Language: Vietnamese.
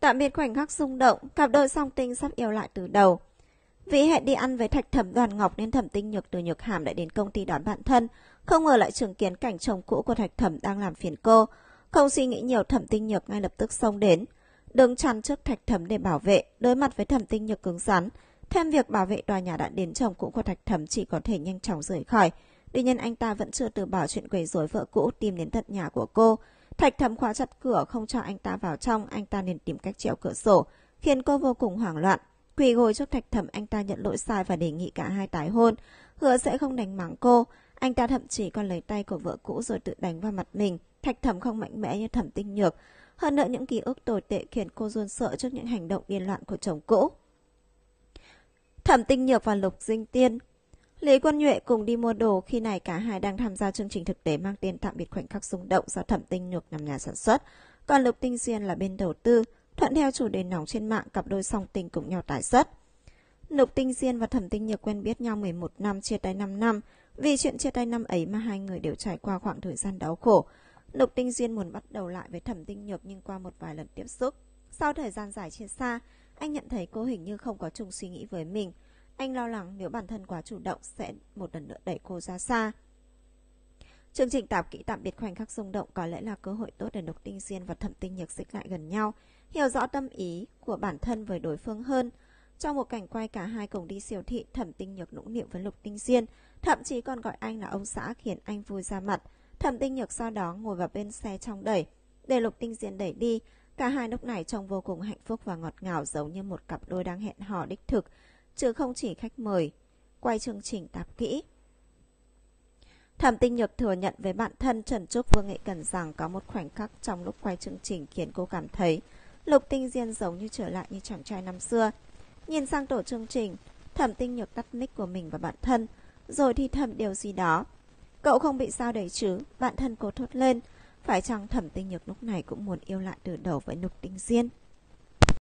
Tạm biệt khoảnh khắc rung động, cặp đôi song tinh sắp yêu lại từ đầu. Vĩ hẹn đi ăn với thạch thẩm đoàn ngọc nên thẩm tinh nhược từ nhược hàm lại đến công ty đón bạn thân. Không ngờ lại chứng kiến cảnh chồng cũ của thạch thẩm đang làm phiền cô. Không suy nghĩ nhiều thẩm tinh nhược ngay lập tức xông đến. Đứng chắn trước thạch thẩm để bảo vệ, đối mặt với thẩm tinh nhược cứng rắn. Thêm việc bảo vệ tòa nhà đã đến chồng cũ của thạch thẩm chỉ có thể nhanh chóng rời khỏi. Tuy nhiên anh ta vẫn chưa từ bỏ chuyện quấy rối vợ cũ tìm đến tận nhà của cô. Thạch thầm khóa chặt cửa không cho anh ta vào trong, anh ta nên tìm cách trèo cửa sổ, khiến cô vô cùng hoảng loạn. Quỳ gối trước thạch thầm anh ta nhận lỗi sai và đề nghị cả hai tái hôn, hứa sẽ không đánh mắng cô. Anh ta thậm chí còn lấy tay của vợ cũ rồi tự đánh vào mặt mình. Thạch thầm không mạnh mẽ như thẩm tinh nhược. Hơn nữa những ký ức tồi tệ khiến cô run sợ trước những hành động điên loạn của chồng cũ. Thẩm tinh nhược và lục dinh tiên Lý Quân Nhuệ cùng đi mua đồ khi này cả hai đang tham gia chương trình thực tế mang tên tạm biệt khoảnh khắc rung động do thẩm tinh nhược làm nhà sản xuất. Còn Lục Tinh Duyên là bên đầu tư, thuận theo chủ đề nóng trên mạng cặp đôi song tình cùng nhau tái xuất. Lục Tinh Diên và Thẩm Tinh Nhược quen biết nhau 11 năm, chia tay 5 năm. Vì chuyện chia tay năm ấy mà hai người đều trải qua khoảng thời gian đau khổ. Lục Tinh Diên muốn bắt đầu lại với Thẩm Tinh Nhược nhưng qua một vài lần tiếp xúc. Sau thời gian dài chia xa, anh nhận thấy cô hình như không có chung suy nghĩ với mình – anh lo lắng nếu bản thân quá chủ động sẽ một lần nữa đẩy cô ra xa. Chương trình tạp kỹ tạm biệt khoảnh khắc rung động có lẽ là cơ hội tốt để độc tinh diên và thẩm tinh nhược xích lại gần nhau, hiểu rõ tâm ý của bản thân với đối phương hơn. Trong một cảnh quay cả hai cùng đi siêu thị, thẩm tinh nhược nũng nịu với lục tinh diên, thậm chí còn gọi anh là ông xã khiến anh vui ra mặt. Thẩm tinh nhược sau đó ngồi vào bên xe trong đẩy, để lục tinh diên đẩy đi. Cả hai lúc này trông vô cùng hạnh phúc và ngọt ngào giống như một cặp đôi đang hẹn hò đích thực chứ không chỉ khách mời. Quay chương trình tạp kỹ. Thẩm Tinh Nhược thừa nhận với bạn thân Trần Trúc Vương Nghệ Cần rằng có một khoảnh khắc trong lúc quay chương trình khiến cô cảm thấy Lục Tinh Diên giống như trở lại như chàng trai năm xưa. Nhìn sang tổ chương trình, Thẩm Tinh Nhược tắt mic của mình và bạn thân, rồi thì thầm điều gì đó. Cậu không bị sao đấy chứ, bạn thân cô thốt lên. Phải chăng Thẩm Tinh Nhược lúc này cũng muốn yêu lại từ đầu với Lục Tinh Diên?